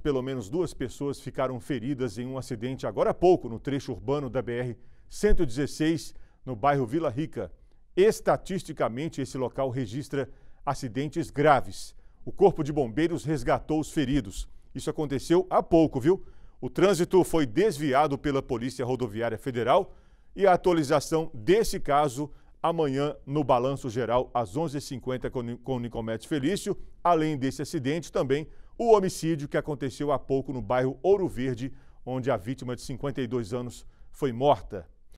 pelo menos duas pessoas ficaram feridas em um acidente agora há pouco no trecho urbano da BR-116, no bairro Vila Rica. Estatisticamente, esse local registra acidentes graves. O Corpo de Bombeiros resgatou os feridos. Isso aconteceu há pouco, viu? O trânsito foi desviado pela Polícia Rodoviária Federal e a atualização desse caso amanhã no Balanço Geral às 11h50 com Nicomedes Felício. Além desse acidente, também o homicídio que aconteceu há pouco no bairro Ouro Verde, onde a vítima de 52 anos foi morta.